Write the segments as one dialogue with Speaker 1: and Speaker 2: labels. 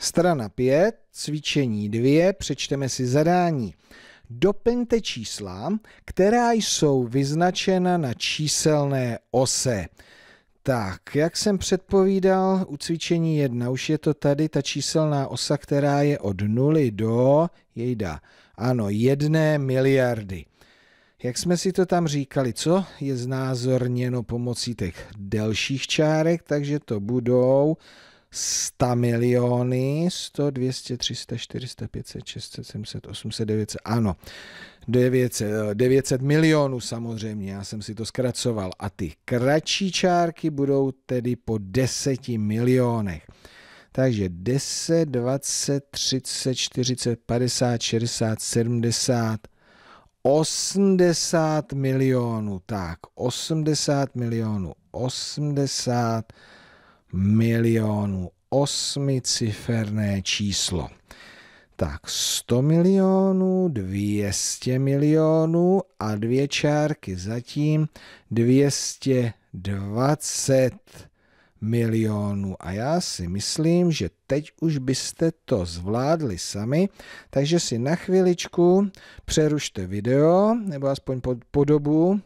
Speaker 1: Strana 5, cvičení 2, přečteme si zadání. Doplňte čísla, která jsou vyznačena na číselné ose. Tak, jak jsem předpovídal, u cvičení 1 už je to tady ta číselná osa, která je od 0 do, jejda, ano, jedné miliardy. Jak jsme si to tam říkali, co je znázorněno pomocí těch delších čárek, takže to budou 100 miliony, 100, 200, 300, 400, 500, 600, 700, 800, 900, ano, 900, 900 milionů samozřejmě, já jsem si to zkracoval. A ty kratší čárky budou tedy po 10 milionech. Takže 10, 20, 30, 40, 50, 60, 70, 80 milionů. Tak, 80 milionů, 80 milionů milionů. Osmiciferné číslo. Tak 100 milionů, 200 milionů a dvě čárky zatím 220 milionů. A já si myslím, že teď už byste to zvládli sami, takže si na chviličku přerušte video, nebo aspoň po, po dobu,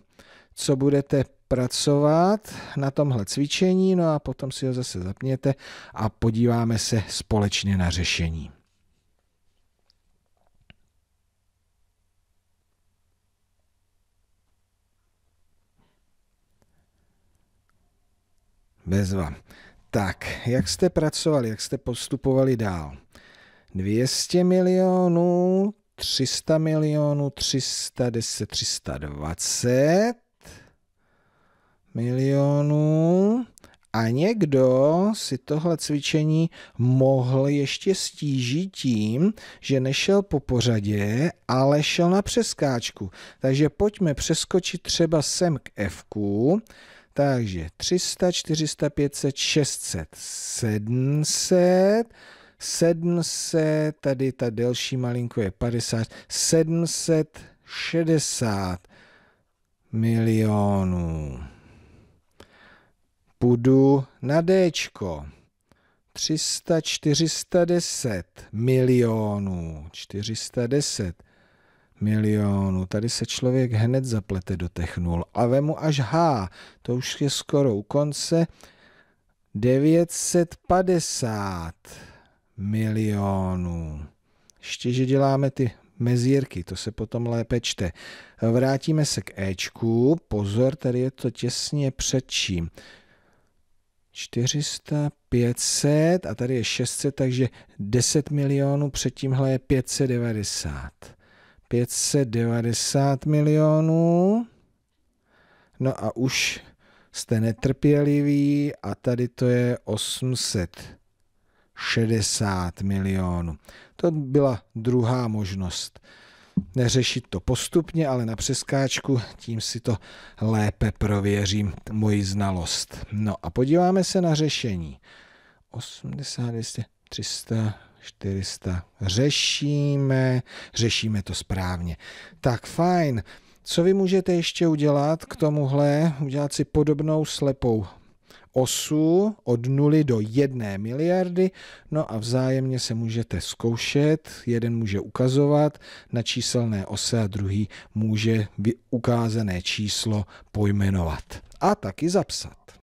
Speaker 1: co budete pracovat na tomhle cvičení, no a potom si ho zase zapněte a podíváme se společně na řešení. Bezva. Tak, jak jste pracovali, jak jste postupovali dál? 200 milionů, 300 milionů, 310, 320 milionů. A někdo si tohle cvičení mohl ještě stížit tím, že nešel po pořadě, ale šel na přeskáčku. Takže pojďme přeskočit třeba sem k F. Takže 300, 400, 500, 600, 700, 700, tady ta delší malinko je 50, 760 milionů půjdu na D. 300, 410 milionů. 410 milionů. Tady se člověk hned zaplete do těch nul. A vemu až H. To už je skoro u konce. 950 milionů. Ještě, že děláme ty mezírky, to se potom lépe čte. Vrátíme se k Ečku. Pozor, tady je to těsně před čím. 400, 500 a tady je 600, takže 10 milionů, předtímhle je 590. 590 milionů. No a už jste netrpěliví a tady to je 860 milionů. To byla druhá možnost neřešit to postupně, ale na přeskáčku, tím si to lépe prověřím, moji znalost. No a podíváme se na řešení. 80, 200, 300, 400. Řešíme, řešíme to správně. Tak fajn. Co vy můžete ještě udělat k tomuhle? Udělat si podobnou slepou osů od 0 do 1 miliardy, no a vzájemně se můžete zkoušet, jeden může ukazovat na číselné ose a druhý může ukázané číslo pojmenovat a taky zapsat.